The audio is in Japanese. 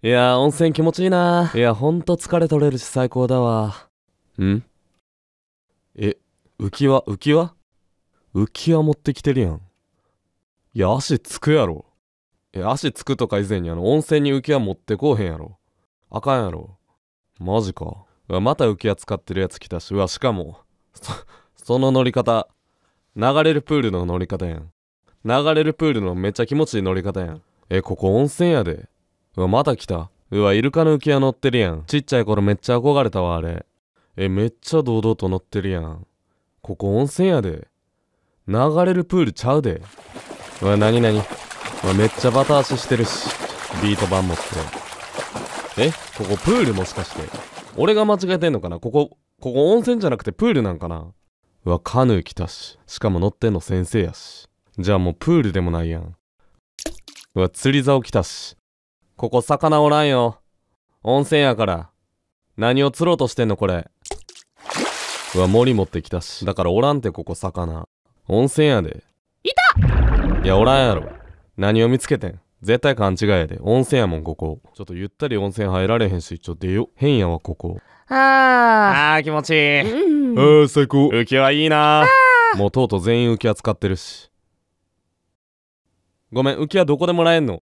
いや温泉気持ちいいないやほんと疲れ取れるし最高だわんえ浮き輪浮き輪浮き輪持ってきてるやんいや足つくやろえ足つくとか以前にあの温泉に浮き輪持ってこうへんやろあかんやろマジかうわまた浮き輪使ってるやつ来たしうわしかもそその乗り方流れるプールの乗り方やん流れるプールのめっちゃ気持ちいい乗り方やんえここ温泉やでうわまた来たうわイルカの浮き輪乗ってるやんちっちゃい頃めっちゃ憧れたわあれえめっちゃ堂々と乗ってるやんここ温泉やで流れるプールちゃうでうわなになにうわめっちゃバタ足してるしビート板持ってえここプールもしかして俺が間違えてんのかなここここ温泉じゃなくてプールなんかなうわカヌー来たししかも乗ってんの先生やしじゃあもうプールでもないやんうわ釣り竿来たしここ魚おらんよ温泉やから何を釣ろうとしてんのこれうわ森持ってきたしだからおらんてここ魚温泉やでいたいやおらんやろ何を見つけてん絶対勘違いやで温泉やもんここちょっとゆったり温泉入られへんしちょ出よ変やわここああ気持ちいい、うん、ああ最高浮きはいいなもうとうとう全員浮きは使ってるしごめん浮きはどこでもらえんの